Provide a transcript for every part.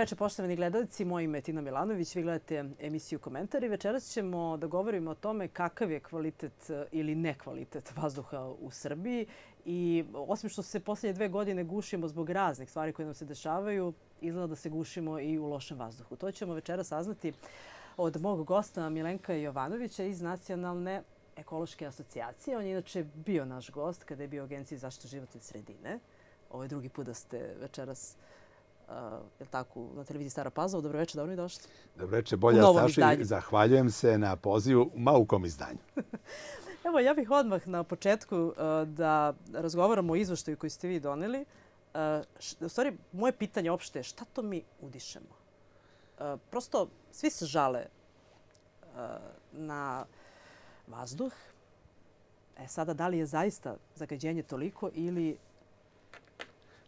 večer, poštovani gledalci. Moje ime je Tina Milanović. Vi gledate emisiju Komentari. večeras ćemo da govorimo o tome kakav je kvalitet e, ili nekvalitet vazduha u Srbiji. I osim što se poslednje dve godine gušimo zbog raznih stvari koje nam se dešavaju, izgleda da se gušimo i u lošem vazduhu. To ćemo večera saznati od mog gosta Milenka Jovanovića iz Nacionalne ekološke asocijacije. On je inače bio naš gost kada je bio u Agenciji zaštitu životne sredine. Ovo ovaj je drugi put da ste večeras je tako, na televiziji Stara Pazova. Dobroveče, dobro i došli. Dobroveče, bolja Staši. Zahvaljujem se na pozivu u maukom izdanju. Evo, ja bih odmah na početku e, da razgovaramo o izvoštaju koji ste vi doneli. E, u stvari, moje pitanje opšte je šta to mi udišemo? E, prosto, svi se žale na vazduh. E sada, da li je zaista zagađenje toliko ili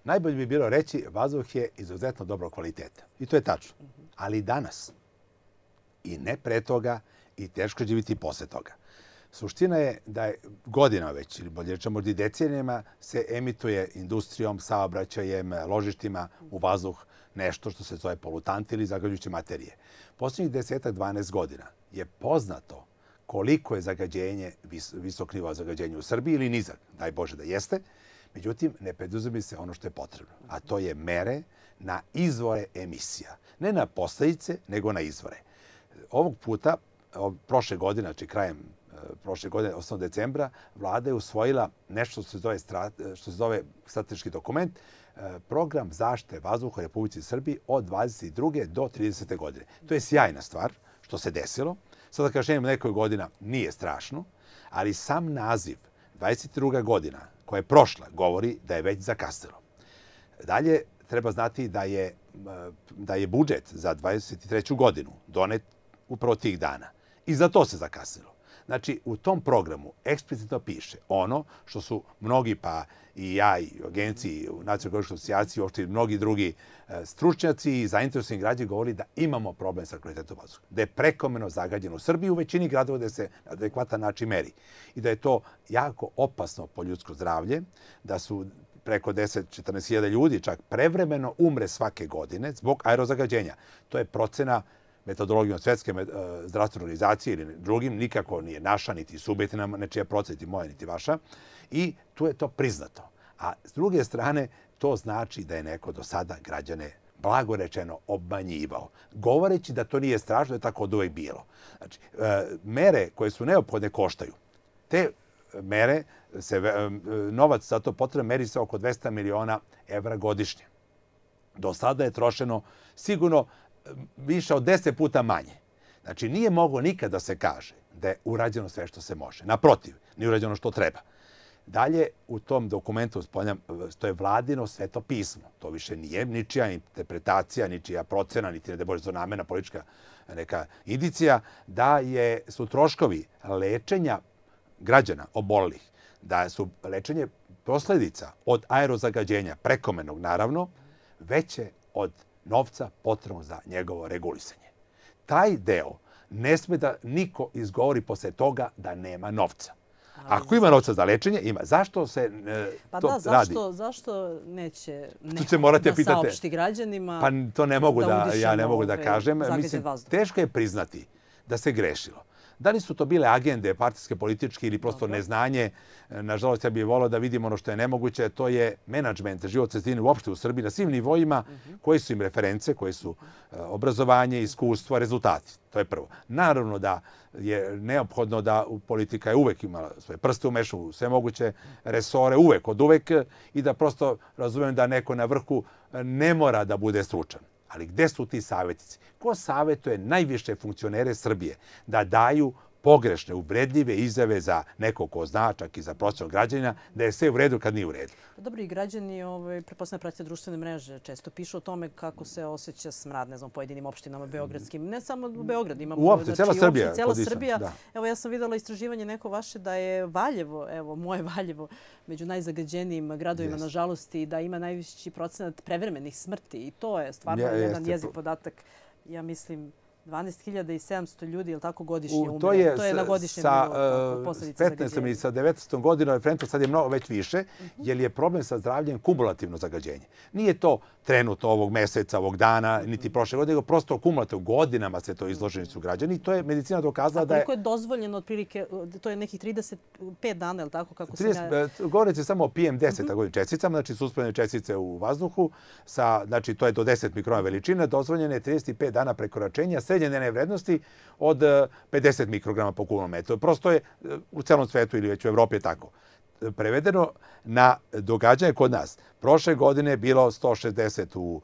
najbolje bi bilo reći vazduh je izuzetno dobro kvaliteta. I to je tačno. Ali danas. I ne pre toga i teško živiti i posle toga. Suština je da je godina već, ili bolje rečeno možda i decenijama, se emituje industrijom, saobraćajem, ložištima u vazduh nešto što se zove polutant ili zagađujuće materije. Poslednjih desetak, 12 godina je poznato koliko je zagađenje, visok nivo zagađenja u Srbiji ili nizak, daj Bože da jeste, Međutim, ne preduzumi se ono što je potrebno, a to je mere na izvore emisija. Ne na postajice, nego na izvore. Ovog puta, prošle godine, znači krajem e, prošle godine, 8. decembra, vlada je usvojila nešto što se zove, što se zove strateški dokument, e, program zaštite vazduha u Republici Srbiji od 22. do 30. godine. To je sjajna stvar što se desilo. Sada da kažem nekoj godina nije strašno, ali sam naziv 22. godina koja je prošla, govori da je već zakasnilo. Dalje, treba znati da je, da je budžet za 23. godinu donet upravo tih dana. I za to se zakasnilo. Znači, u tom programu eksplicitno piše ono što su mnogi, pa i ja i u agenciji, u Nacionalnoj ekološkoj asocijaciji, uopšte i mnogi drugi e, stručnjaci i zainteresovani građani govori da imamo problem sa kvalitetom vazduha. Da je prekomeno zagađeno u Srbiji u većini gradova da se na adekvatan način meri. I da je to jako opasno po ljudsko zdravlje, da su preko 10-14 ljudi čak prevremeno umre svake godine zbog aerozagađenja. To je procena metodologijom Svetske e, zdravstvene organizacije ili drugim, nikako nije naša, niti subjetina, nečija procena, niti moja, niti vaša. I tu je to priznato. A s druge strane, to znači da je neko do sada građane blago rečeno obmanjivao, govoreći da to nije strašno, da je tako od uvek bilo. Znači, e, mere koje su neophodne koštaju. Te e, mere, se, novac za to potrebno meri se oko 200 miliona evra godišnje. Do sada je trošeno sigurno više od 10 puta manje. Znači, nije moglo nikad da se kaže da je urađeno sve što se može. Naprotiv, nije urađeno što treba. Dalje, u tom dokumentu spoljam, to je vladino sveto pismo. To više nije ničija interpretacija, ničija procena, niti ne debože zonamena politička neka indicija, da je, su troškovi lečenja građana obolih, da su lečenje posledica od aerozagađenja, prekomenog naravno, veće od novca potrebno za njegovo regulisanje. Taj deo ne sme da niko izgovori posle toga da nema novca. Ako ima novca za lečenje, ima. Zašto se e, pa da, to da, zašto, radi? Zašto neće ne, će morate da pitate, saopšti građanima? Pa to ne mogu da, da ja ne mogu da kažem. Mislim, teško je priznati da se grešilo. Da li su to bile agende partijske, političke ili prosto Dobro. neznanje? Nažalost, ja bih volao da vidim ono što je nemoguće. To je menadžment život sredine uopšte u Srbiji na svim nivoima. Mm -hmm. Koje su im reference, koji su mhm. e, obrazovanje, iskustvo, rezultati. To je prvo. Naravno da je neophodno da politika je uvek imala svoje prste umešu u sve moguće resore, uvek, od uvek i da prosto razumem da neko na vrhu ne mora da bude stručan Ali gde su ti savjetnici? Ko savjetuje najviše funkcionere Srbije da daju pogrešne, ubredljive izjave za nekog ko zna, čak i za prosječnog građanina, da je sve u redu kad nije u redu. Pa dobro, i građani, ovaj, preposledno pratite društvene mreže, često pišu o tome kako se osjeća smrad, ne znam, pojedinim opštinama beogradskim. Ne samo u Beograd, imamo... Uopšte, znači, cela Srbija. Uopšte, cela Srbija. Da. Evo, ja sam videla istraživanje neko vaše da je Valjevo, evo, moje Valjevo, među najzagađenijim gradovima, yes. nažalost, i da ima najviši procenat prevremenih smrti. I to je stvarno ja, jedan jeste. jezik podatak, ja mislim, 12.700 ljudi, je li tako, godišnje umre? To je, to je na godišnjem sa, nivou, e, Sa 15. i sa 19. godinom je trenutno, sad je mnogo već više, uh mhm. -huh. jer je problem sa zdravljem kumulativno zagađenje. Nije to trenutno ovog meseca, ovog dana, mhm. niti prošle godine, nego prosto kumulativno godinama se to izloženi su mhm. građani. To je medicina dokazala da je... A koliko je dozvoljeno otprilike, to je nekih 35 dana, je li tako? Kako 30, se ja... Govori se samo o PM10, uh -huh. česticama, znači suspojene čestice u vazduhu, sa, znači to je do 10 mikrona veličine, dozvoljene je 35 dana prekoračenja, srednje njene vrednosti od 50 e, mikrograma po kubnom metru. Prosto je e, u celom svetu ili već u Evropi je tako. Prevedeno na događanje kod nas. Prošle godine je bilo 160 e, u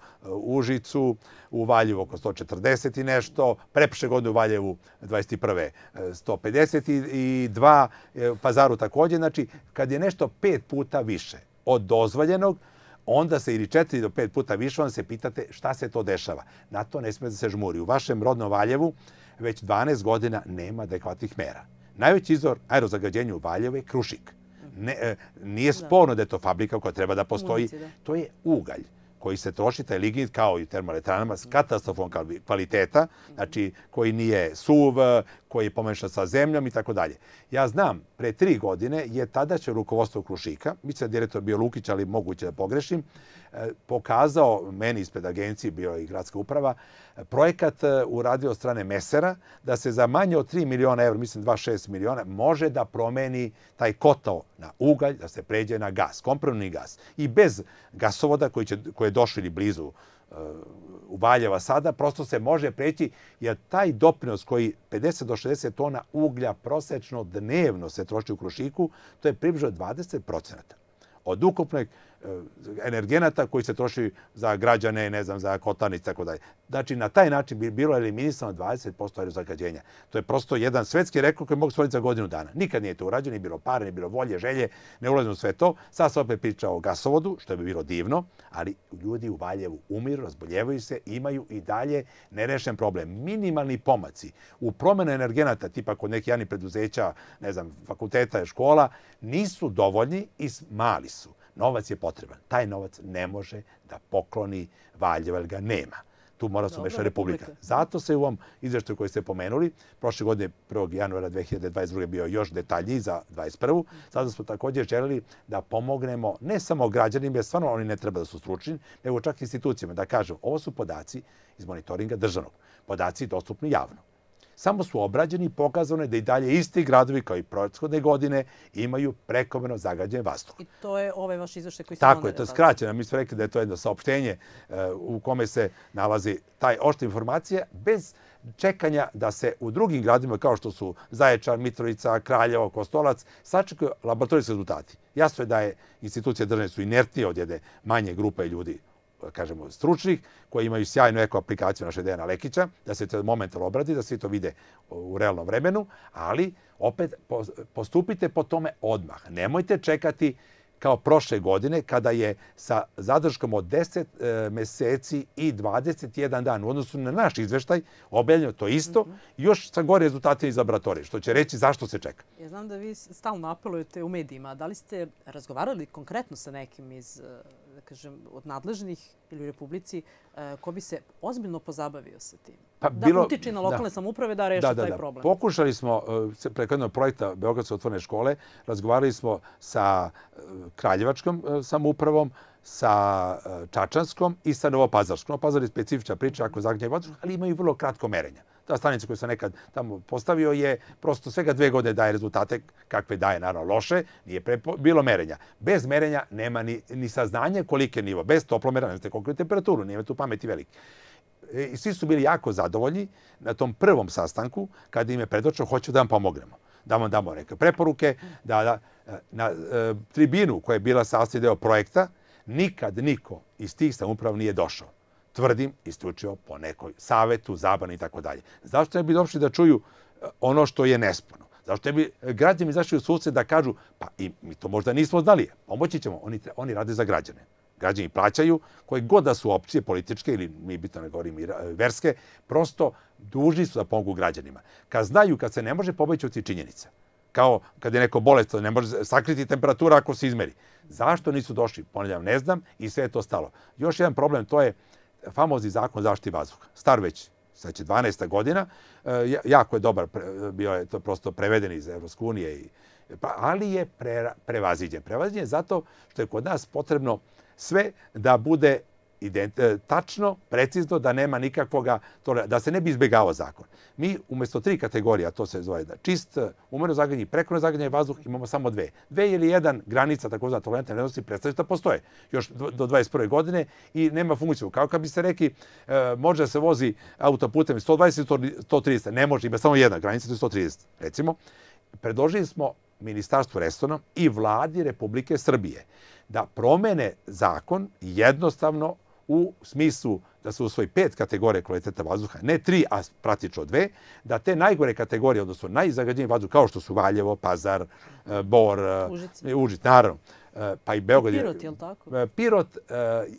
Užicu, u Valjevu oko 140 i nešto, prepošle godine u Valjevu 21. 152, Pazaru takođe. Znači, kad je nešto pet puta više od dozvoljenog, onda se ili četiri do pet puta više onda se pitate šta se to dešava. Na to ne smete da se žmuri. U vašem rodnom Valjevu već 12 godina nema adekvatnih mera. Najveći izvor aerozagađenja u Valjevu je Krušik. Ne, e, nije da. sporno da je to fabrika koja treba da postoji. Da. To je ugalj koji se troši, taj lignit kao i u termoelektranama s katastrofom kvaliteta, znači koji nije suv, koji je pomešan sa zemljom i tako dalje. Ja znam, pre tri godine je tadaće rukovodstvo Krušika, mislim da je direktor bio Lukić, ali moguće da pogrešim, E, pokazao, meni ispred agencije, bio je i gradska uprava, e, projekat e, uradio od strane Mesera da se za manje od 3 miliona evra, mislim 2,6 miliona, može da promeni taj kotao na ugalj, da se pređe na gas, kompromni gas. I bez gasovoda koji, će, koji je došli ili blizu u Valjeva sada, prosto se može preći, jer taj doprinos koji 50 do 60 tona uglja prosečno dnevno se troši u Krušiku, to je približno 20 procenata od ukupnog E, energenata koji se troši za građane, ne znam, za kotane i tako dalje. Znači, na taj način bi bilo eliminisano 20% aerozagađenja. To je prosto jedan svetski rekord koji mogu stvoriti za godinu dana. Nikad nije to urađeno, nije bilo pare, nije bilo volje, želje, ne ulazimo sve to. Sad se opet priča o gasovodu, što bi bilo divno, ali ljudi u Valjevu umiru, razboljevaju se, imaju i dalje nerešen problem. Minimalni pomaci u promenu energenata, tipa kod nekih javnih preduzeća, ne znam, fakulteta, škola, nisu dovoljni i mali su. Novac je potreban. Taj novac ne može da pokloni Valjevo, ga nema. Tu mora se umeša Republika. Zato se u ovom izveštaju koji ste pomenuli, prošle godine 1. januara 2022. bio još detalji za 21. Sada smo također želeli da pomognemo ne samo građanima, jer stvarno oni ne treba da su stručni, nego čak institucijama da kažem, ovo su podaci iz monitoringa državnog. Podaci dostupni javno samo su obrađeni i pokazano je da i dalje isti gradovi kao i prethodne godine imaju prekomeno zagađen vazduh. I to je ovaj vaš izveštaj koji ste Tako je, to je skraćeno. Mi smo rekli da je to jedno saopštenje eh, u kome se nalazi taj ošta informacija bez čekanja da se u drugim gradima kao što su Zaječar, Mitrovica, Kraljevo, Kostolac sačekaju laboratorijski rezultati. Jasno je da je institucije države su inertnije od jedne manje grupe ljudi Da kažemo, stručnih, koji imaju sjajnu eko aplikaciju naše Dejana Lekića, da se to momentalno obradi, da svi to vide u realnom vremenu, ali opet postupite po tome odmah. Nemojte čekati kao prošle godine kada je sa zadrškom od 10 e, meseci i 21 dan u odnosu na naš izveštaj objavljeno to isto, mm -hmm. još sa gore rezultate iz laboratorije, što će reći zašto se čeka. Ja znam da vi stalno apelujete u medijima. Da li ste razgovarali konkretno sa nekim iz e, da kažem, od nadležnih ili u Republici e, ko bi se ozbiljno pozabavio sa tim? Pa, da bilo, utiče na da. lokalne da. samuprave da reše da, da, taj da. problem. Pokušali smo, e, preko jednog projekta Beogradske otvorene škole, razgovarali smo sa e, Kraljevačkom samoupravom, sa Čačanskom i sa Novopazarskom. Novopazar je specifična priča ako zagnje vodu, ali imaju vrlo kratko merenje ta stanica koju sam nekad tamo postavio je prosto svega dve godine daje rezultate kakve daje, naravno loše, nije prepo, bilo merenja. Bez merenja nema ni, ni saznanja kolike nivo. Bez toplomera ne znate koliko je temperaturu, nema tu pameti veliki. E, i svi su bili jako zadovoljni na tom prvom sastanku kada im je predočao hoću da vam pomognemo. Da vam damo neke preporuke, da, da e, na e, tribinu koja je bila sastavni deo projekta, nikad niko iz tih samuprava nije došao tvrdim, istučio po nekoj savetu, zabrani i tako dalje. Zašto ne bi došli da čuju e, ono što je nesporno? Zašto ne bi e, građani izašli u susret da kažu pa i mi to možda nismo znali, pomoći ćemo, oni, oni rade za građane. Građani plaćaju, koje god da su opcije političke ili mi bitno ne govorim verske, prosto dužni su da pomogu građanima. Kad znaju, kad se ne može pobeći od činjenica kao kad je neko bolestan, ne može sakriti temperatura ako se izmeri. Zašto nisu došli? Ponavljam, ne znam i sve je to stalo. Još jedan problem, to je famozni zakon zaštiti vazduha, star već, sad će 12. godina, e, jako je dobar, bio je to prosto preveden iz Evropske unije, i, pa, ali je pre, prevaziđen. Prevaziđen je zato što je kod nas potrebno sve da bude ident, e, tačno, precizno, da nema nikakvoga, da se ne bi izbjegavao zakon. Mi umesto tri kategorija, to se zove da čist, e, umjerno zagadnje i prekrojno zagadnje vazduh, imamo samo dve. Dve ili jedan granica takozvane tolerantne vrednosti predstavlja da postoje još do 21. godine i nema funkciju. Kao kad bi se reki, e, može da se vozi autoputem 120 130, ne može, ima samo jedna granica, to je 130, recimo. Predložili smo Ministarstvu resornom i vladi Republike Srbije da promene zakon jednostavno u smislu da se usvoji pet kategorije kvaliteta vazduha, ne tri, a praktično dve, da te najgore kategorije, odnosno najzagađenije vazduh, kao što su Valjevo, Pazar, e, Bor, e, Užice, Užic, naravno, e, pa i Beograd. I Pirot, je li tako? Pirot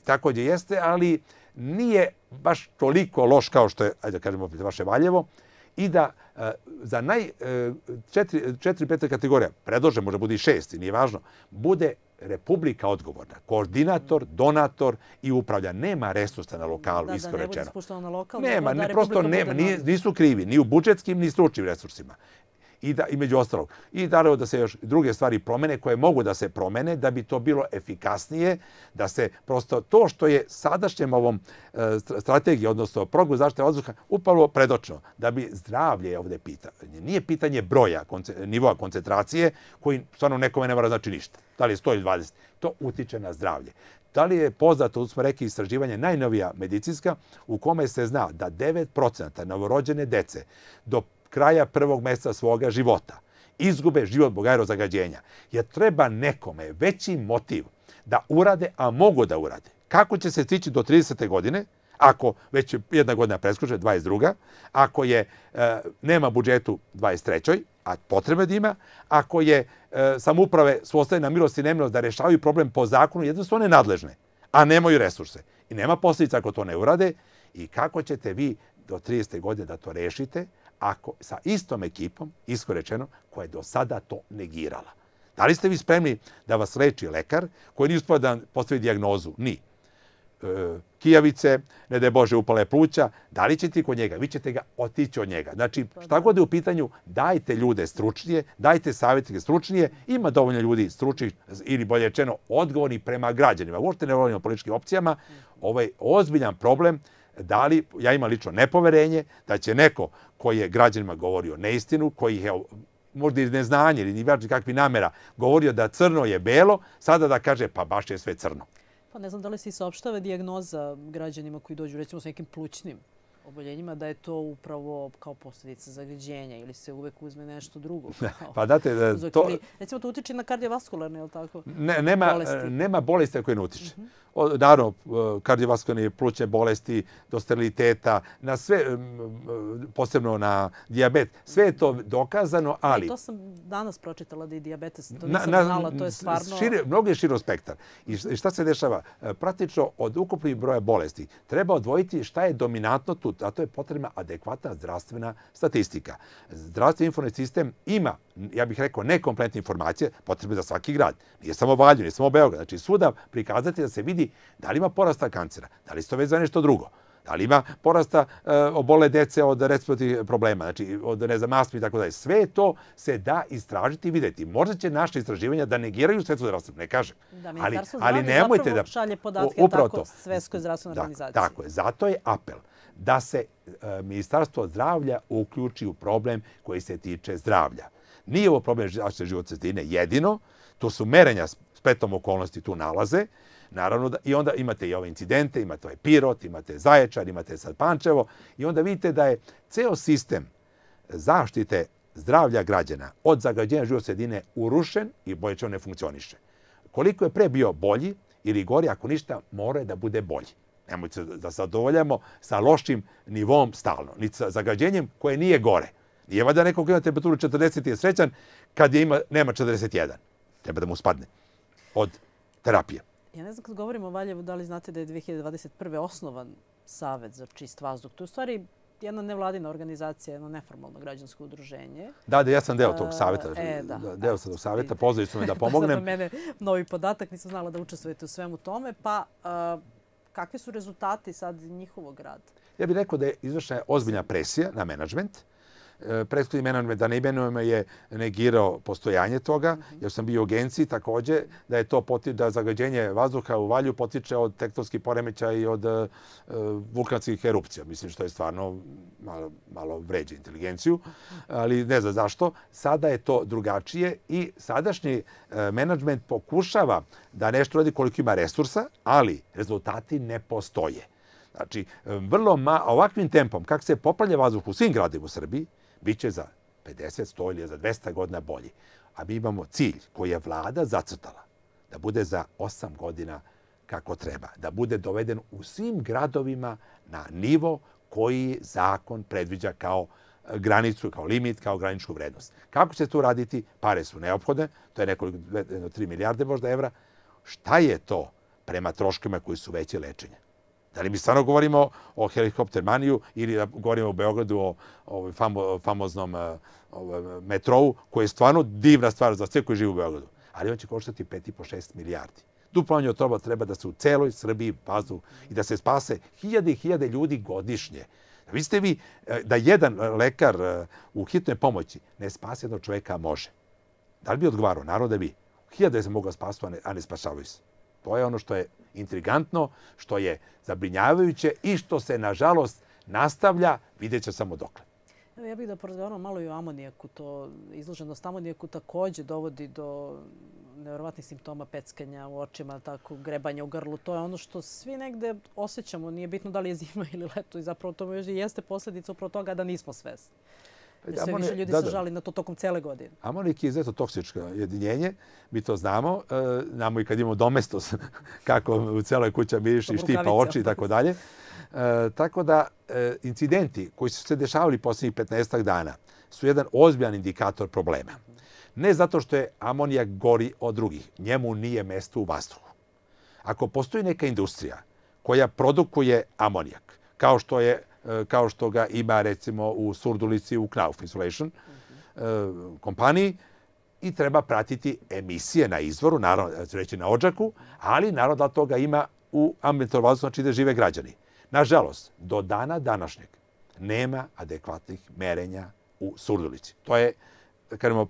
takođe jeste, ali nije baš toliko loš kao što je, ajde da kažemo opet, vaše Valjevo, i da e, za naj e, četiri, četiri pete kategorija, predlože, možda bude i šest, nije važno, bude republika odgovorna, koordinator, donator i upravlja. Nema resursa na lokalu, da, iskorečeno. Da, ne bude spušteno na lokal. Nema, ne, da prosto nema, nisu krivi, ni u budžetskim, ni stručnim resursima i da, među ostalog. I naravno da se još druge stvari promene koje mogu da se promene da bi to bilo efikasnije, da se prosto to što je sadašnjem ovom e, strategije, odnosno progu zaštite vazduha, upalo predočno, da bi zdravlje ovde pitanje. Nije pitanje broja, konce, nivoa koncentracije, koji stvarno nekome ne mora znači ništa. Da li je 120? To utiče na zdravlje. Da li je poznato, smo rekli, istraživanje najnovija medicinska u kome se zna da 9% novorođene dece do kraja prvog meseca svoga života izgube život zbog aerozagađenja. Jer treba nekome veći motiv da urade, a mogu da urade. Kako će se stići do 30. godine, ako već jedna godina preskuže, 22. Ako je, e, nema budžetu 23. a potrebe da ima, ako je e, samuprave su ostaje na milost i nemilost da rešavaju problem po zakonu, jednostavno one nadležne, a nemaju resurse. I nema posljedica ako to ne urade. I kako ćete vi do 30. godine da to rešite ako sa istom ekipom, iskorečeno, koja je do sada to negirala. Da li ste vi spremni da vas leči lekar koji nije uspio da postavi diagnozu? Ni. E, kijavice, ne da je Bože upale pluća, da li ćete kod njega? Vi ćete ga otići od njega. Znači, pa šta da. god je u pitanju, dajte ljude stručnije, dajte savjetnike stručnije, ima dovoljno ljudi stručnih ili bolje rečeno odgovorni prema građanima. Uopšte ne govorimo o političkim opcijama, ovaj ozbiljan problem da li, ja imam lično nepoverenje da će neko koji je građanima govorio neistinu, koji je možda iz neznanja ili nivač kakvi namera govorio da crno je belo, sada da kaže pa baš je sve crno. Pa ne znam da li se i saopštava dijagnoza građanima koji dođu recimo sa nekim plućnim oboljenjima, da je to upravo kao posljedica zagađenja ili se uvek uzme nešto drugo. Kao pa date, da, to... Recimo to utiče na kardiovaskularne, je li tako? Ne, nema, bolesti. nema bolesti koje ne utiče. Uh mhm. -huh naravno, e, kardiovaskularne plućne bolesti, do steriliteta, na sve, posebno na dijabet. Sve je to dokazano, e, ali... To sam danas pročitala da je diabetes, to nisam na, znala, to je stvarno... Šire, mnogo je širo spektar. I šta se dešava? E, praktično, od ukupnih broja bolesti treba odvojiti šta je dominantno tu, a to je potrebna adekvatna zdravstvena statistika. Zdravstveni informativni sistem ima, ja bih rekao, nekompletne informacije potrebe za svaki grad. Nije samo Valjevo, nije samo Beograd. Znači, svuda prikazati da se vidi da li ima porasta kancera, da li se to već za nešto drugo, da li ima porasta e, obole dece od respiratorijih problema, znači od, ne znam, astmi i tako dalje. Sve to se da istražiti i videti. Možda će naše istraživanja da negiraju svetsku zdravstvenu, ne kažem. Da, ali, ali nemojte da... šalje podatke upravo tako, svetskoj zdravstvenoj da, organizaciji. Tako je. Zato je apel da se e, Ministarstvo zdravlja uključi u problem koji se tiče zdravlja. Nije ovo problem zaštite životne sredine jedino, to su merenja spletom okolnosti tu nalaze, Naravno da i onda imate i ove incidente, imate ovaj Pirot, imate Zaječar, imate sad Pančevo i onda vidite da je ceo sistem zaštite zdravlja građana od zagađenja životne sredine urušen i bolje će on ne funkcioniše. Koliko je pre bio bolji ili gori, ako ništa, mora da bude bolji. Nemojte da zadovoljamo sa lošim nivom stalno, ni sa zagađenjem koje nije gore. Nije vada nekog koji ima temperaturu 40 je srećan kad je ima, nema 41. Treba da mu spadne od terapije. Ja ne znam kad govorimo o Valjevu, da li znate da je 2021. osnovan Savet za čist vazduh. To je u stvari jedna nevladina organizacija, jedno neformalno građansko udruženje. Da, da, ja sam deo tog saveta. E, da, da, da, deo sam tog saveta, pozvali su me da pomognem. za mene novi podatak, nisam znala da učestvujete u svemu tome. Pa, kakvi su rezultati sad njihovog rada? Ja bih rekao da je izvršena ozbiljna presija na menadžment. Uh, prethodni menadžer, da ne imenujemo, je negirao postojanje toga, mhm. jer sam bio u agenciji takođe, da je to poti, da zagađenje vazduha u Valju potiče od tektonskih poremeća i od uh, vulkanskih erupcija. Mislim što je stvarno malo, malo vređe inteligenciju, ali ne znam zašto. Sada je to drugačije i sadašnji uh, menadžment pokušava da nešto radi koliko ima resursa, ali rezultati ne postoje. Znači, vrlo ma, ovakvim tempom, kako se popravlja vazduh u svim gradima u Srbiji, Biće za 50, 100 ili za 200 godina bolji. A mi imamo cilj koji je vlada zacrtala da bude za 8 godina kako treba, da bude doveden u svim gradovima na nivo koji zakon predviđa kao e, granicu, kao limit, kao graničku vrednost. Kako će to raditi? Pare su neophodne, to je nekoliko, 3 milijarde možda evra. Šta je to prema troškima koji su veće lečenja? Da li mi stvarno govorimo o helikoptermaniju ili da govorimo u Beogradu o, o famo, famoznom e, o, metrovu, koja je stvarno divna stvar za sve koji žive u Beogradu. Ali on će koštati 5,5-6 milijardi. Duplo manje od toga treba da se u celoj Srbiji pazu i da se spase hiljade i hiljade ljudi godišnje. Da vi ste vi e, da jedan lekar e, u hitnoj pomoći ne spasi jednog čoveka može. Da li bi odgovarao? Naravno da bi. Hiljade se mogao spasiti, a ne, a ne spašavaju se. To je ono što je intrigantno, što je zabrinjavajuće i što se, nažalost, nastavlja, vidjet će samo dokle. ja bih da porazgovaramo malo i o amonijaku. To izloženost amonijaku takođe dovodi do nevjerovatnih simptoma peckanja u očima, tako, grebanja u grlu. To je ono što svi negde osjećamo. Nije bitno da li je zima ili leto i zapravo to još jeste posledica upravo toga da nismo svesni. Sve Amoni, više ljudi da, se da. žali na to tokom cele godine. Amonijak je izuzetno toksičko jedinjenje, mi to znamo. E, znamo i kad imamo domestos, kako u celoj kuća miriš i štipa oči i tako dalje. E, tako da e, incidenti koji su se dešavali poslednjih 15 dana su jedan ozbiljan indikator problema. Ne zato što je amonijak gori od drugih. Njemu nije mesto u vazduhu. Ako postoji neka industrija koja produkuje amonijak, kao što je Eh, kao što ga ima recimo u Surdulici u Knauf Insulation mhm. eh, kompaniji i treba pratiti emisije na izvoru, naravno, reći na ođaku, ali naravno da toga ima u ambientalnom vazduhu, znači da žive građani. Nažalost, do dana današnjeg nema adekvatnih merenja u Surdulici. To je, da kažemo,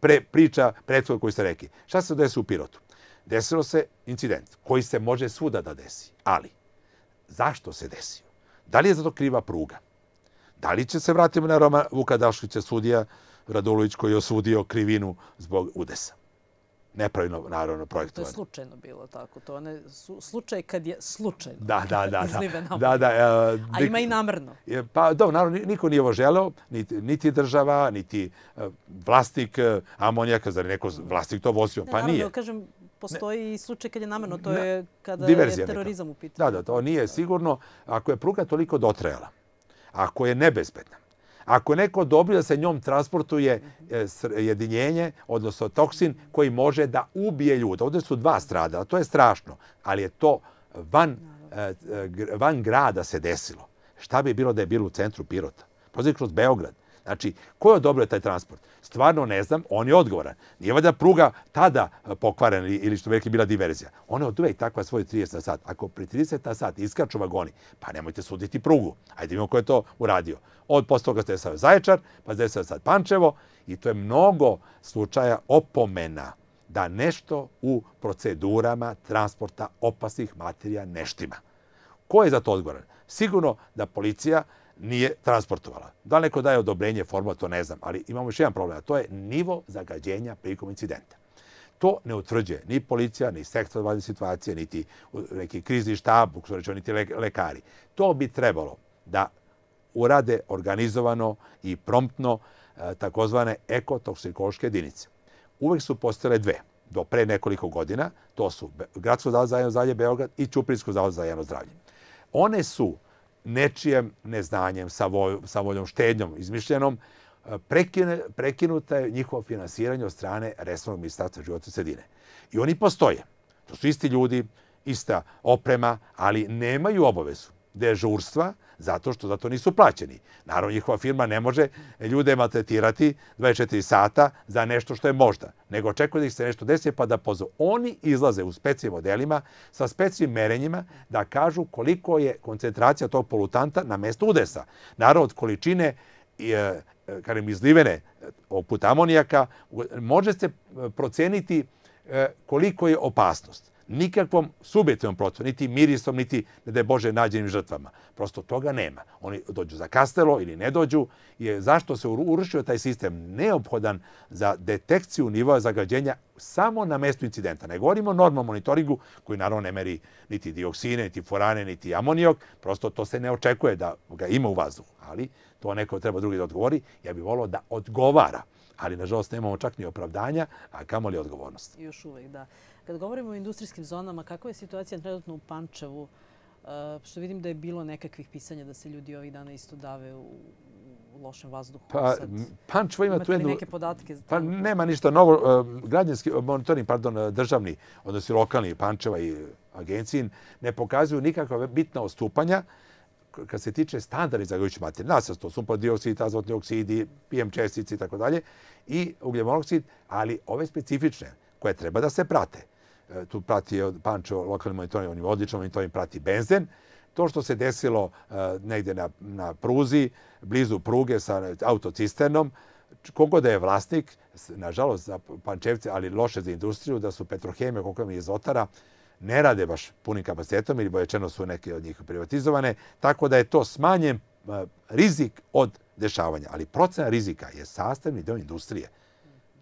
pre, priča prethoda koju ste rekli. Šta se desi u Pirotu? Desilo se incident koji se može svuda da desi, ali zašto se desi? Da li je za to kriva pruga? Da li će se vratimo na Roma Vuka Dašlića, sudija Radulović koji je osudio krivinu zbog udesa? nepravilno, naravno, projektovano. To je slučajno bilo tako. To je slučaj kad je slučajno. Da, da, da. da, da, da uh, A ima i namrno. Pa, dobro, naravno, niko nije ovo želeo, niti, niti država, niti uh, e, vlastnik e, amonijaka, zar neko vlastnik to vozio? Ne, pa naravno, nije. Naravno, kažem, postoji i slučaj kad je namerno, to ne. je kada je terorizam neka. u pitanju. Da, da, to nije sigurno. Ako je pruga toliko dotrajala, ako je nebezbedna, Ako neko dobri da se njom transportuje e, jedinjenje, odnosno toksin koji može da ubije ljuda. Ovdje su dva strada, to je strašno, ali je to van, e, e, van grada se desilo. Šta bi bilo da je bilo u centru Pirota? Prozir kroz Beograd. Znači, ko je odobrio taj transport? Stvarno ne znam, on je odgovoran. Nije valjda pruga tada pokvarena ili što veliki bila diverzija. Ona od uvek takva svoj 30 na sat. Ako pri 30 na sat iskaču vagoni, pa nemojte suditi prugu. Ajde vidimo ko je to uradio. Od posle toga ste sad Zaječar, pa ste sad Pančevo i to je mnogo slučaja opomena da nešto u procedurama transporta opasnih materija neštima. Ko je za to odgovoran? Sigurno da policija nije transportovala. Da li neko daje odobrenje formalno, to ne znam, ali imamo još jedan problem, a to je nivo zagađenja prilikom incidenta. To ne utvrđuje ni policija, ni sektor vladne situacije, niti neki krizni štab, rečeno, niti lekari. To bi trebalo da urade organizovano i promptno e, takozvane ekotoksikološke jedinice. Uvek su postale dve do pre nekoliko godina, to su Gradsko zavod za javno zdravlje Beograd i Ćuprinsko zavod za javno zdravlje. One su nečijem neznanjem, sa, voj, sa voljom štednjom izmišljenom, e, prekine, prekinuta je njihovo finansiranje od strane Resornog ministarstva životne sredine. I oni postoje. To su isti ljudi, ista oprema, ali nemaju obavezu dežurstva zato što zato nisu plaćeni. Naravno, njihova firma ne može ljude maltretirati 24 sata za nešto što je možda, nego očekuje da ih se nešto desi pa da pozovu. Oni izlaze u specijim modelima sa specijim merenjima da kažu koliko je koncentracija tog polutanta na mestu udesa. Naravno, od količine e, karim, izlivene e, oput amonijaka može se e, proceniti koliko je opasnost nikakvom subjektivnom procesom, niti mirisom, niti, ne da je Bože, nađenim žrtvama. Prosto toga nema. Oni dođu za kastelo ili ne dođu. Je, zašto se urušio taj sistem? Neophodan za detekciju nivoa zagađenja samo na mestu incidenta. Ne govorimo o normalnom monitoringu koji naravno ne meri niti dioksine, niti forane, niti amonijok. Prosto to se ne očekuje da ga ima u vazduhu. Ali to neko treba drugi da odgovori. Ja bih volao da odgovara ali nažalost nemamo čak ni opravdanja, a kamoli odgovornost. Još uvek, da. Kad govorimo o industrijskim zonama, kakva je situacija trenutno u Pančevu? E, što vidim da je bilo nekakvih pisanja da se ljudi ovih dana isto dave u lošem vazduhu. Pa, Pančevo ima tu jednu... neke podatke? Pa nema ništa novo. E, građanski monitoring, pardon, državni, odnosno lokalni Pančeva i agencijin, ne pokazuju nikakva bitna ostupanja kad se tiče standardi zagađujućih materija, nasasto, da sumpor dioksid, azotni oksidi, PM čestici i tako dalje, i ugljemonoksid, ali ove specifične koje treba da se prate. E, tu prati e, Pančevo lokalni monitoring, on je odličan monitoring, prati benzen. To što se desilo e, negde na, na pruzi, blizu pruge sa autocisternom, kogo da je vlasnik, nažalost za Pančevce, ali loše za industriju, da su Petrohemije, koliko mi iz Otara, ne rade baš punim kapacitetom ili boječeno su neke od njih privatizovane, tako da je to smanjen rizik od dešavanja. Ali procena rizika je sastavni deo industrije.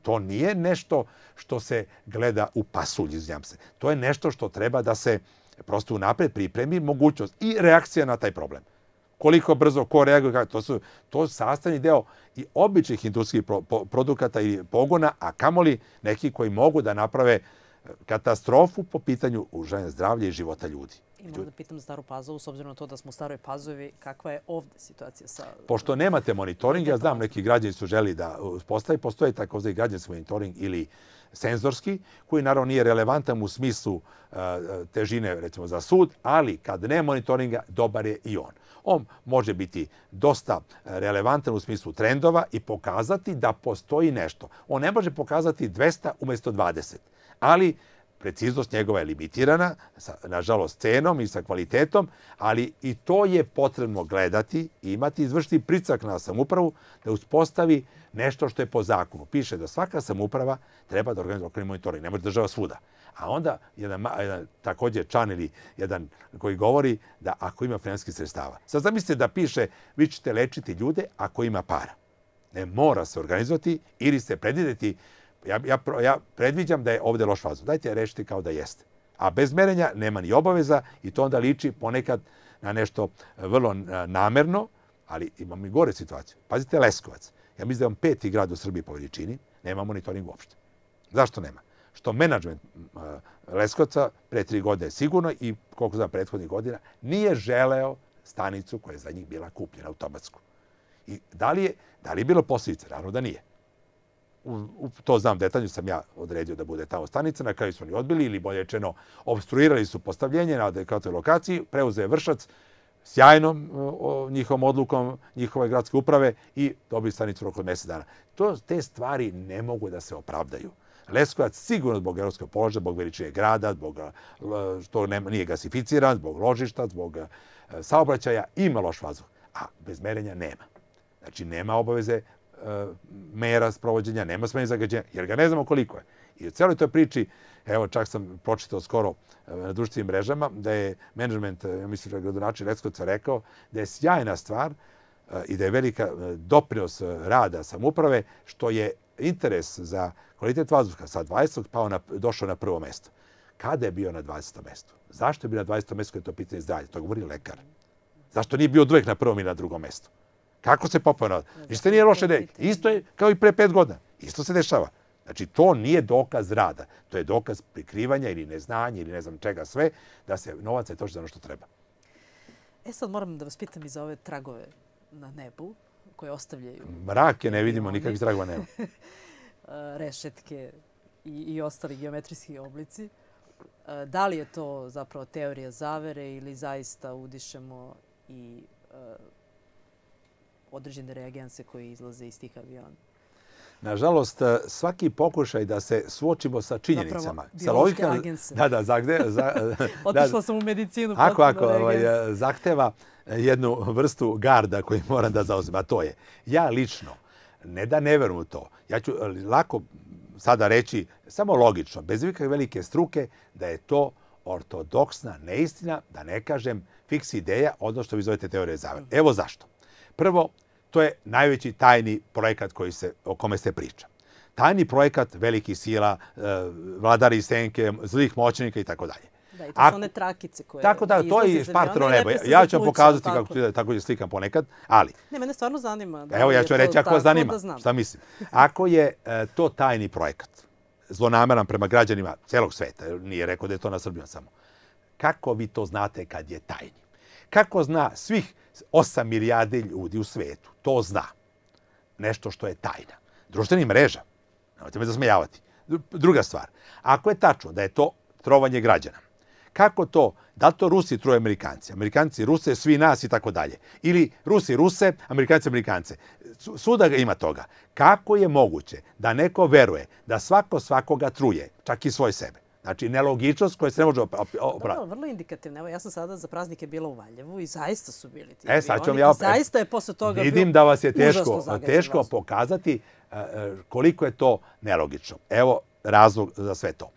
To nije nešto što se gleda u pasulj, izljam se. To je nešto što treba da se prosto unapred pripremi mogućnost i reakcija na taj problem. Koliko brzo, ko reaguje, to su to sastavni deo i običnih industrijskih produkata i pogona, a kamoli neki koji mogu da naprave katastrofu po pitanju užanja zdravlja i života ljudi. I da pitam Staru Pazovu, s obzirom na to da smo u Staroj Pazovi, kakva je ovde situacija sa... Pošto nemate monitoring, ja znam neki građani su želi da postaje, uh, postoje takozvani građanski monitoring ili senzorski, koji naravno nije relevantan u smislu uh, uh, težine recimo za sud, ali kad nema monitoringa, dobar je i on. On može biti dosta relevantan u smislu trendova i pokazati da postoji nešto. On ne može pokazati 200 umesto 20, ali Preciznost njegova je limitirana, sa, nažalost, cenom i sa kvalitetom, ali i to je potrebno gledati i imati izvršiti pricak na samupravu da uspostavi nešto što je po zakonu. Piše da svaka samuprava treba da organizuje lokalni monitoring, ne može država svuda. A onda jedan, jedan takođe član ili jedan koji govori da ako ima finanski sredstava. Sad zamislite da piše vi ćete lečiti ljude ako ima para. Ne mora se organizovati ili se predvideti ja, ja, ja predviđam da je ovde loš fazon. Dajte rešiti kao da jeste. A bez merenja nema ni obaveza i to onda liči ponekad na nešto e, vrlo e, namerno, ali imamo i gore situaciju. Pazite Leskovac. Ja mislim da je on peti grad u Srbiji po veličini, nema monitoring uopšte. Zašto nema? Što menadžment e, Leskovca pre tri godine sigurno i koliko znam prethodnih godina nije želeo stanicu koja je za njih bila kupljena automatsku. I da li je, da li je bilo posljedice? Naravno da nije u, u, to znam detaljno, sam ja odredio da bude ta stanica, na kraju su oni odbili ili bolje rečeno obstruirali su postavljenje na adekvatnoj lokaciji, preuzeo je Vršac sjajnom o, njihovom odlukom njihove gradske uprave i dobili stanicu roku od mesec dana. To, te stvari ne mogu da se opravdaju. Leskovac sigurno zbog europskog položaja, zbog veličine grada, zbog e, što nema, nije gasificiran, zbog ložišta, zbog e, saobraćaja, ima loš vazduh, a bez merenja nema. Znači, nema obaveze Eh, mera sprovođenja, nema smanjenja zagađenja, jer ga ne znamo koliko je. I u celoj toj priči, evo čak sam pročitao skoro eh, na društvenim mrežama, da je management, eh, ja mislim da je gradonačin Leskovca rekao, da je sjajna stvar i da je velika doprinos rada samuprave, što je interes za kvalitet vazduha sa 20. pao na, došao na prvo mesto. Kada je bio na 20. mestu? Zašto je bio na 20. mestu kada je to pitanje zdravlja? To govori lekar. Zašto nije bio od na prvom i na drugom mestu? Kako se popao narod? Da, Ništa nije da, loše da Isto je kao i pre pet godina. Isto se dešava. Znači, to nije dokaz rada. To je dokaz prikrivanja ili neznanja ili ne znam čega sve, da se novac je točno za ono što treba. E sad moram da vas pitam i za ove tragove na nebu koje ostavljaju... Mrake ne vidimo, nikakvih tragova nema. E, rešetke i, i ostali geometrijski oblici. E, da li je to zapravo teorija zavere ili zaista udišemo i e, određene reagense koji izlaze iz tih aviona. Nažalost, e, svaki pokušaj da se suočimo sa činjenicama, Zapravo, sa logikama, da, da, zagde, za, da. Otišla sam u medicinu. Ako, ako, ovaj, e, zahteva e, jednu vrstu garda koju moram da zauzim, a to je, ja lično, ne da ne verujem u to, ja ću lako sada reći, samo logično, bez ikakve velike struke, da je to ortodoksna neistina, da ne kažem fiks ideja, odnosno što vi zovete teorije zavere. Mhm. Evo zašto. Prvo, To je najveći tajni projekat koji se, o kome se priča. Tajni projekat velikih sila, e, vladari senke, zlih moćnika i tako dalje. Da, i to su one trakice koje... Tako da, to je špartro neba. Ja ću vam pokazati kako ti tako je da slikam ponekad, ali... Ne, mene stvarno zanima. Da evo, ja ću reći ako vas zanima, šta mislim. Ako je e, to tajni projekat, zlonameran prema građanima celog sveta, nije rekao da je to na Srbijom samo, kako vi to znate kad je tajni? Kako zna svih 8 milijarde ljudi u svetu. To zna. Nešto što je tajna. Društveni mreža. Nemojte me zasmejavati. Druga stvar. Ako je tačno da je to trovanje građana, kako to, da li to Rusi truje Amerikanci, Amerikanci Ruse, svi nas i tako dalje. Ili Rusi Ruse, Amerikanci Amerikance. Suda ga ima toga. Kako je moguće da neko veruje da svako svakoga truje, čak i svoj sebe? Znači, nelogičnost koja se ne može opraviti. Da, da vrlo indikativno. Evo, ja sam sada za praznike bila u Valjevu i zaista su bili ti e, sad ću ja opet, zaista je posle toga Vidim da vas je teško, teško pokazati e, e, koliko je to nelogično. Evo razlog za sve to.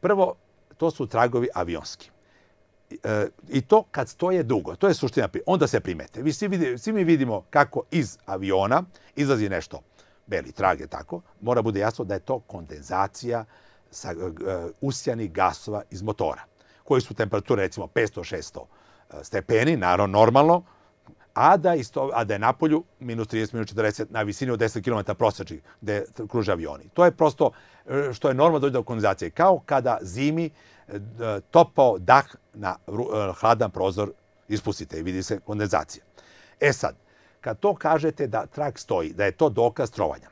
Prvo, to su tragovi avionski. E, I to kad stoje dugo, to je suština, onda se primete. Vi svi, vidi, svi mi vidimo kako iz aviona izlazi nešto, beli trag je tako, mora bude jasno da je to kondenzacija, uh, sa usjani gasova iz motora, koji su temperature recimo 500-600 e, stepeni, naravno normalno, a da, isto, a da je napolju minus 30, minus 40 na visini od 10 km prosečnih gde kruže avioni. To je prosto e, što je normalno dođe do kondenzacije. Kao kada zimi e, topao dah na hladan prozor ispustite i vidi se kondenzacija. E sad, kad to kažete da trak stoji, da je to dokaz trovanja,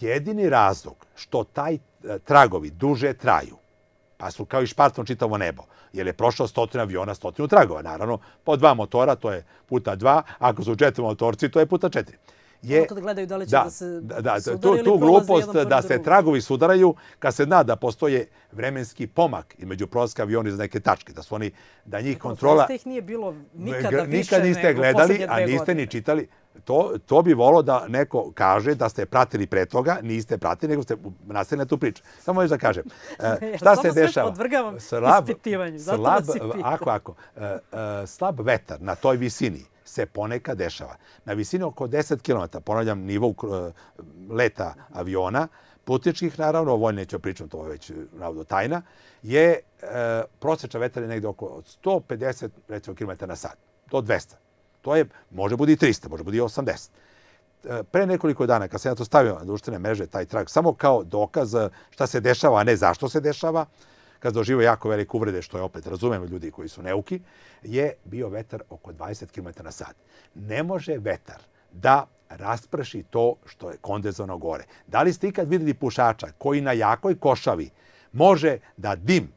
jedini razlog što taj e, tragovi duže traju, pa su kao i špartno čitavo nebo, jer je prošlo stotinu aviona, stotinu tragova, naravno, po dva motora, to je puta dva, ako su četiri motorci, to je puta četiri je... Kada gledaju da li će da, da se da, da, sudaraju tu, tu glupost da se tragovi sudaraju kad se zna da postoje vremenski pomak između prolaska aviona iz neke tačke. Da su oni, da njih da, kontrola... Proste ih nije bilo nikada nikad više Nikad niste gledali, a niste ni čitali. To, to bi volo da neko kaže da ste pratili pre toga, niste pratili, nego ste nastavili na tu priču. Samo još da kažem. E, šta se dešava? Samo podvrgavam slab, ispitivanju. Zato slab, da ako, ako, e, e, slab vetar na toj visini se ponekad dešava. Na visini oko 10 km, ponavljam, nivo eh, leta aviona, putničkih, naravno, o vojne ću pričam, to je već navodno tajna, je e, eh, prosječan vetar je negde oko 150 recimo, km na sat, do 200. To je, može budi 300, može budi 80 eh, pre nekoliko dana, kad sam ja to stavio na društvene mreže, taj trag, samo kao dokaz šta se dešava, a ne zašto se dešava, kad doživa jako velike uvrede, što je opet razumem ljudi koji su neuki, je bio vetar oko 20 km na sat. Ne može vetar da rasprši to što je kondenzovano gore. Da li ste ikad videli pušača koji na jakoj košavi može da dim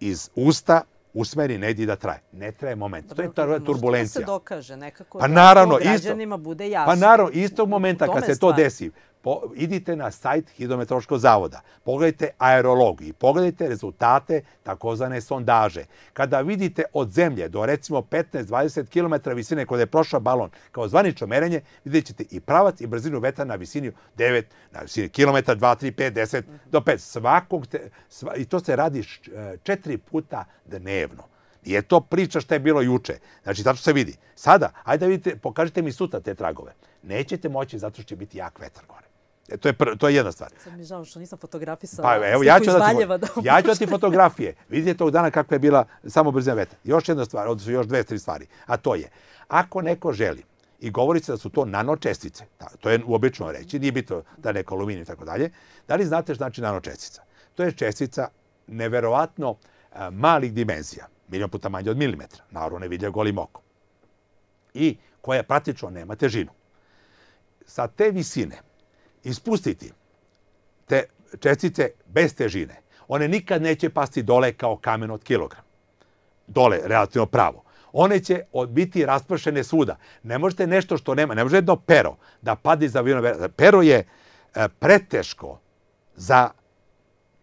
iz usta usmeri negdje da traje. Ne traje moment. To je ta da turbulencija. Možda se dokaže nekako pa da naravno, da građanima isto, bude pa jasno. Pa naravno, istog momenta kad se to desi, po, idite na sajt Hidometroškog zavoda, pogledajte aerologiju, pogledajte rezultate takozvane sondaže. Kada vidite od zemlje do recimo 15-20 km visine kada je prošao balon kao zvanično merenje, vidjet ćete i pravac i brzinu vetra na visini 9, na visini kilometra 2, 3, 5, 10 do 5. Svakog te, sva, I to se radi e, četiri puta dnevno. Nije to priča šta je bilo juče. Znači, zato se vidi. Sada, ajde da vidite, pokažite mi sutra te tragove. Nećete moći zato što će biti jak vetar gore. E, to je, pr, to je jedna stvar. Sad mi žao što nisam fotografisao pa, evo, ja ću da ti, ja ću da ti fotografije. Vidite tog dana kakva je bila samo brzina vetra. Još jedna stvar, su još dve, tri stvari. A to je, ako neko želi i govori se da su to nanočestice, da, to je uobično reći, nije bitno da neko aluminij i tako dalje, da li znate što znači nanočestica? To je čestica neverovatno malih dimenzija, milion puta manje od milimetra, naravno ne vidlja golim okom, i koja praktično nema težinu. Sa te visine ispustiti te čestice bez težine. One nikad neće pasti dole kao kamen od kilogram. Dole, relativno pravo. One će biti raspršene svuda. Ne možete nešto što nema, ne može jedno pero da padi za vino. Pero je e, preteško za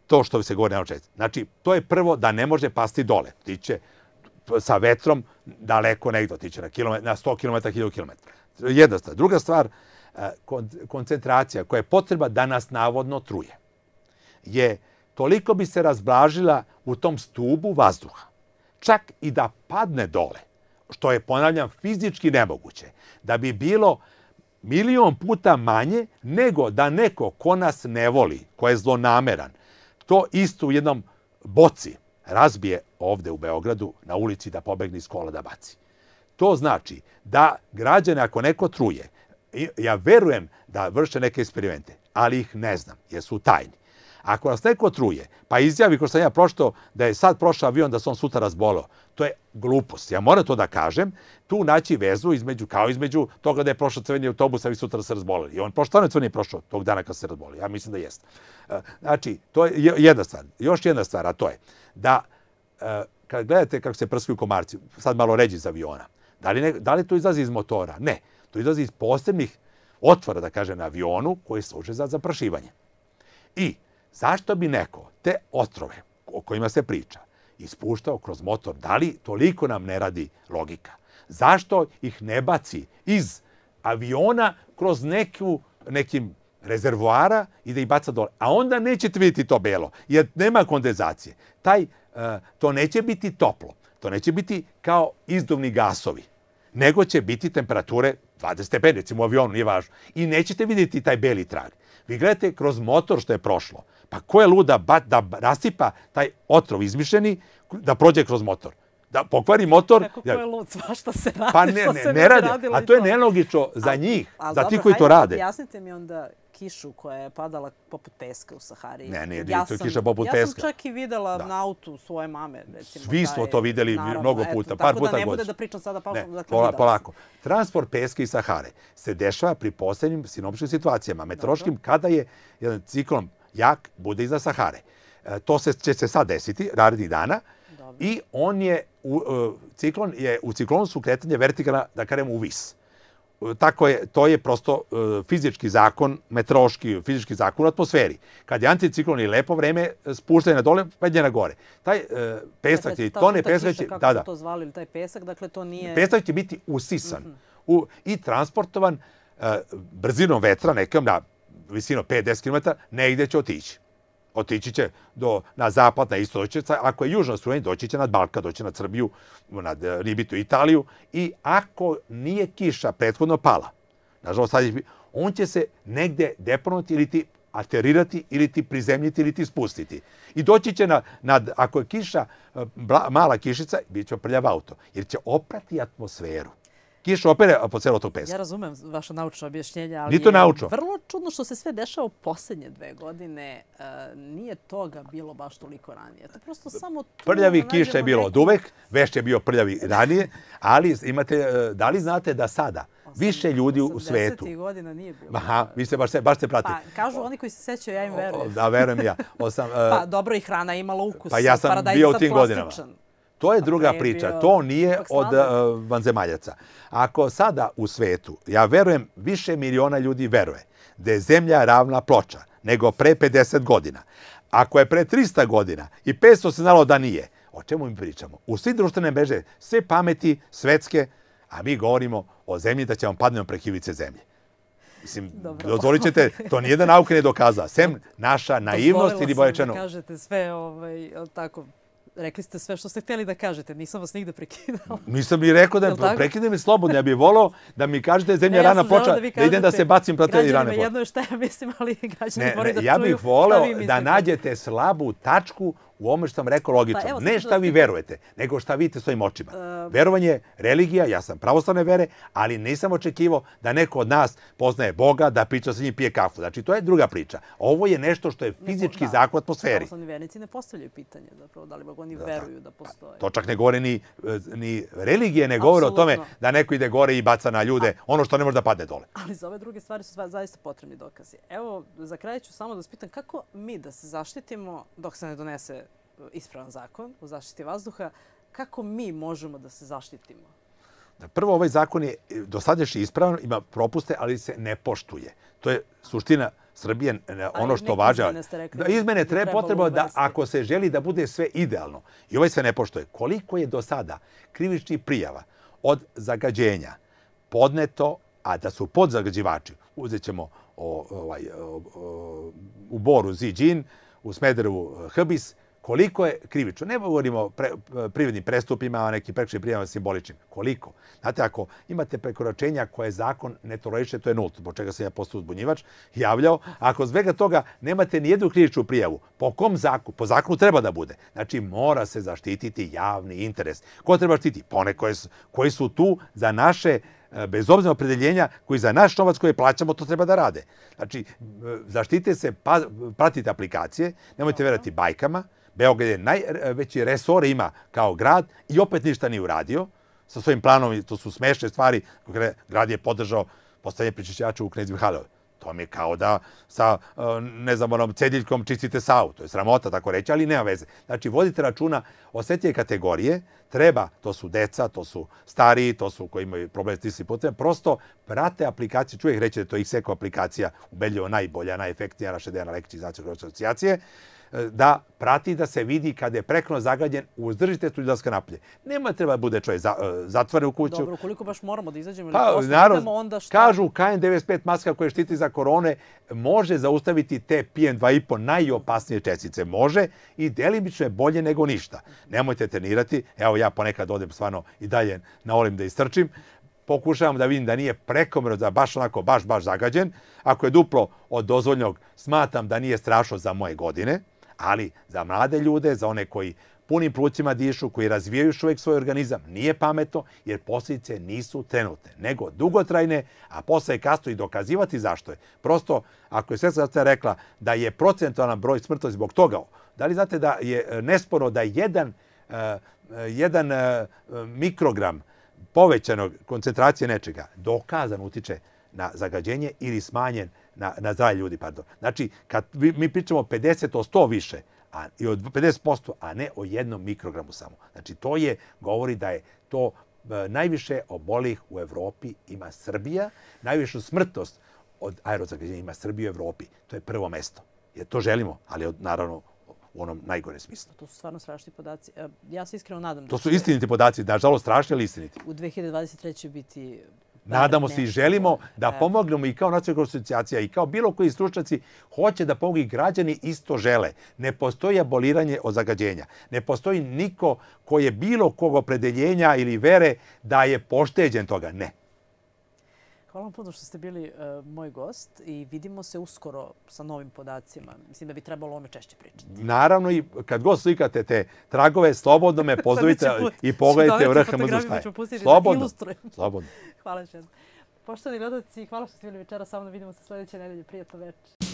to što se govori na čestici. Znači, to je prvo da ne može pasti dole. Ti će sa vetrom daleko negdje otići na, kilomet, na 100 km, 1000 km. Jedna stvar. Druga stvar, E, koncentracija koja je potreba da nas navodno truje, je toliko bi se razblažila u tom stubu vazduha, čak i da padne dole, što je, ponavljam, fizički nemoguće, da bi bilo milion puta manje nego da neko ko nas ne voli, ko je zlonameran, to isto u jednom boci razbije ovde u Beogradu na ulici da pobegne iz kola da baci. To znači da građane ako neko truje, ja verujem da vrše neke eksperimente, ali ih ne znam, jer su tajni. Ako vas neko truje, pa izjavi ko sam ja prošto da je sad prošao avion, da se on sutra razbolao, to je glupost. Ja moram to da kažem, tu naći vezu između, kao između toga da je prošao crveni autobus, a vi sutra da se razbolili. I on pošto je crveni prošao tog dana kad se razboli. Ja mislim da jeste. E, znači, to je jedna stvar. Još jedna stvar, a to je da e, kad gledate kako se prskaju komarci, sad malo ređi iz aviona, da li, ne, da li to izlazi iz motora? Ne. To izlazi iz posebnih otvora, da kažem, na avionu koji služe za zaprašivanje. I zašto bi neko te otrove o kojima se priča ispuštao kroz motor? Da li toliko nam ne radi logika? Zašto ih ne baci iz aviona kroz neku, nekim rezervoara i da ih baca dole. A onda nećete vidjeti to belo, jer nema kondenzacije. Taj, eh, to neće biti toplo, to neće biti kao izduvni gasovi nego će biti temperature 20 stepeni, recimo u avionu, nije važno. I nećete vidjeti taj beli trag. Vi gledate kroz motor što je prošlo. Pa ko je luda bat da rasipa taj otrov izmišljeni da prođe kroz motor? da pokvari motor. Kako ko da- je lud, svašta se radi, pa ne, ne, što se ne, radi. A to je nelogično za njih, a, a, za ti koji to rade. Objasnite mi onda kišu koja je padala poput peska u Sahari. Ne, ne, ja to je kiša poput ja peska. Ja sam čak i videla da. na autu svoje mame. Recimo, Svi da smo to videli naravno, mnogo puta, eto, par da puta godišnje. Tako da ne bude da pričam sada pa... Ne, dakle, pola, polako. Transport peska iz Sahare se dešava pri posebnim sinopškim situacijama, meteorološkim, Dobro. kada je jedan ciklon jak bude iza Sahare. E, to se, će se sad desiti, narednih dana, Dobro. i on je, u, e, ciklon je, u ciklonu su kretanje vertikala, da karemo u vis tako je, to je prosto e, fizički zakon, meteorološki, fizički zakon u atmosferi. Kad je anticiklon i lepo vreme, e, spušta je na dole, padne na gore. Taj e, pesak dakle, je, to ne pesak će... Kako da, da. to zvali, taj pesak, dakle to nije... Pesak će biti usisan mm -hmm. u, i transportovan e, brzinom vetra nekom na visinu 5-10 km, negde će otići otići će do, na zapad, na istok, će, ako je južno strujen, doći će nad Balkan, doći će nad Srbiju, nad e, Ribitu, Italiju i ako nije kiša prethodno pala, nažalost sad je, on će se negde deponovati ili ti aterirati ili ti prizemljiti ili ti spustiti. I doći će na, nad, ako je kiša, e, bla, mala kišica, bit će prljav auto, jer će oprati atmosferu kiša opere po celo tog peska. Ja razumem vaše naučno objašnjenje, ali nije to naučno. vrlo čudno što se sve dešava poslednje dve godine. E, nije toga bilo baš toliko ranije. To prosto samo tu... Prljavi kiša je bilo od uvek, vešć je bio prljavi ranije, ali imate, eh, da li znate da sada više ljudi u svetu. 80. godina nije bilo. Aha, vi ste baš, baš ste pratili. Pa, kažu oni koji se sećaju, ja im verujem. Da, verujem ja. Osam, uh, pa eh, dobro i hrana imala ukus. Pa ja sam bio u tim godinama. To je druga priča. To nije od eh, vanzemaljaca. Ako sada u svetu, ja verujem, više miliona ljudi veruje da je zemlja ravna ploča nego pre 50 godina. Ako je pre 300 godina i 500 se znalo da nije, o čemu mi pričamo? U svi društvene mreže, sve pameti svetske, a mi govorimo o zemlji da ćemo padnemo pre kivice zemlje. Mislim, Dobro. Pa dozvolit ćete, to nijedna nauka ne dokaza, sem naša naivnost ili boječano. Dozvolila sam da kažete sve ovaj, tako rekli ste sve što ste hteli da kažete. Nisam vas nigde prekidao. Nisam i rekao da je, prekide slobodno. Ja bih volao da mi kažete zemlja ne, ja rana počela, da, da idem da se bacim protiv rane poča. Građanima jedno je šta ja mislim, ali građani moraju da ja čuju. Ja bih volao da nađete slabu tačku u ovome što sam rekao logično. Pa, ne šta da vi verujete, nego šta vidite svojim očima. Uh, Verovanje, religija, ja sam pravoslavne vere, ali nisam očekivao da neko od nas poznaje Boga, da priča sa njim pije kafu. Znači, to je druga priča. Ovo je nešto što je fizički ne, da, zakon atmosferi. Pravoslavni vernici ne postavljaju pitanje, zapravo, da li Bog oni da, da, veruju da postoje. Pa, to čak ne govore ni, e, ni religije, ne govore o tome da neko ide gore i baca na ljude A, ono što ne može da padne dole. Ali za ove druge stvari su zaista potrebni dokazi. Evo, za kraj ću samo da vas pitam kako mi da se zaštitimo dok se ne donese ispravan zakon o zaštiti vazduha, kako mi možemo da se zaštitimo? Da prvo, ovaj zakon je do dosadnješnji ispravan, ima propuste, ali se ne poštuje. To je suština Srbije, ono što važa. Da, izmene treba potreba da ako se želi da bude sve idealno. I ovaj se ne poštuje. Koliko je do sada krivičnih prijava od zagađenja podneto, a da su podzagađivači, uzet ćemo ovaj, u Boru Ziđin, u Smederevu Hbis, eh, koliko je krivično. Ne govorimo o pre, privrednim prestupima, o nekim prekšim prijavama simboličnim. Koliko? Znate, ako imate prekoračenja koje zakon ne toleriše, to je nult, po čega se ja postao uzbunjivač, javljao. Ako zvega toga nemate ni jednu krivičnu prijavu, po kom zakonu? Po zakonu treba da bude. Znači, mora se zaštititi javni interes. Ko treba štiti? Pone koje, koji su tu za naše e, bez obzira opredeljenja koji za naš novac koji plaćamo to treba da rade. Znači, e, zaštite se, pa, pratite aplikacije, nemojte verati bajkama, Beograd je najveći resor ima kao grad i opet ništa nije uradio sa svojim planom, to su smešne stvari. Grad je podržao postavljanje pričišćača u Knez Mihajlovi. To mi je kao da sa, e, ne znam, onom cediljkom čistite sau. To je sramota, tako reći, ali nema veze. Znači, vodite računa, osetljene kategorije treba, to su deca, to su stariji, to su koji imaju problem s tisnim putem, prosto prate aplikacije. Čovjek reći da je to XECO aplikacija ubedljivo najbolja, najefektnija, naša ideja na lekciji znači asocijacije. asocijacije da prati da se vidi kada je prekno zagađen, uzdržite tu naplje. Nema treba da bude čovjek za, e, zatvore u kuću. Dobro, koliko baš moramo da izađemo pa, ili naravno, onda šta? Kažu KN95 maska koja štiti za korone može zaustaviti te PM2,5 najopasnije čestice. Može i delimično je bolje nego ništa. Nemojte trenirati. Evo ja ponekad odem stvarno i dalje na naolim da istrčim pokušavam da vidim da nije prekomerno, da baš onako, baš, baš zagađen. Ako je duplo od dozvoljnog, smatam da nije strašno za moje godine. Ali za mlade ljude, za one koji punim plućima dišu, koji razvijaju uvek svoj organizam, nije pametno jer posljedice nisu trenutne, nego dugotrajne, a posle je kasno i dokazivati zašto je. Prosto, ako je Svjetska zdravstvena rekla da je procentualan broj smrtnosti zbog toga, da li znate da je e, nesporno da jedan, uh, jedan uh, mikrogram povećanog koncentracije nečega dokazan utiče na zagađenje ili smanjen na, na zdravlje ljudi, pardon. Znači, kad mi, mi pričamo 50 o 100 više, a, i od 50%, a ne o jednom mikrogramu samo. Znači, to je, govori da je to e, najviše obolih u Evropi ima Srbija, najvišu smrtnost od aerozagađenja ima Srbija u Evropi. To je prvo mesto. Jer to želimo, ali od, naravno u onom najgore smislu. To su stvarno strašni podaci. E, ja se iskreno nadam... To da su istiniti podaci, nažalost strašni, ali istiniti. U 2023. biti Nadamo se i želimo da, da pomognemo i kao nacionalna asocijacija i kao bilo koji stručnjaci hoće da pomogu i građani isto žele. Ne postoji aboliranje od zagađenja. Ne postoji niko ko je bilo kog opredeljenja ili vere da je pošteđen toga. Ne. Hvala vam puno što ste bili uh, moj gost i vidimo se uskoro sa novim podacima. Mislim da bi trebalo ome češće pričati. Naravno i kad god slikate te tragove, slobodno me pozovite i pogledajte vrh MZ šta je. Slobodno. slobodno. hvala što. Poštovani gledoci, hvala što ste bili večera sa mnom. Vidimo se sledeće nedelje. Prijetno večer.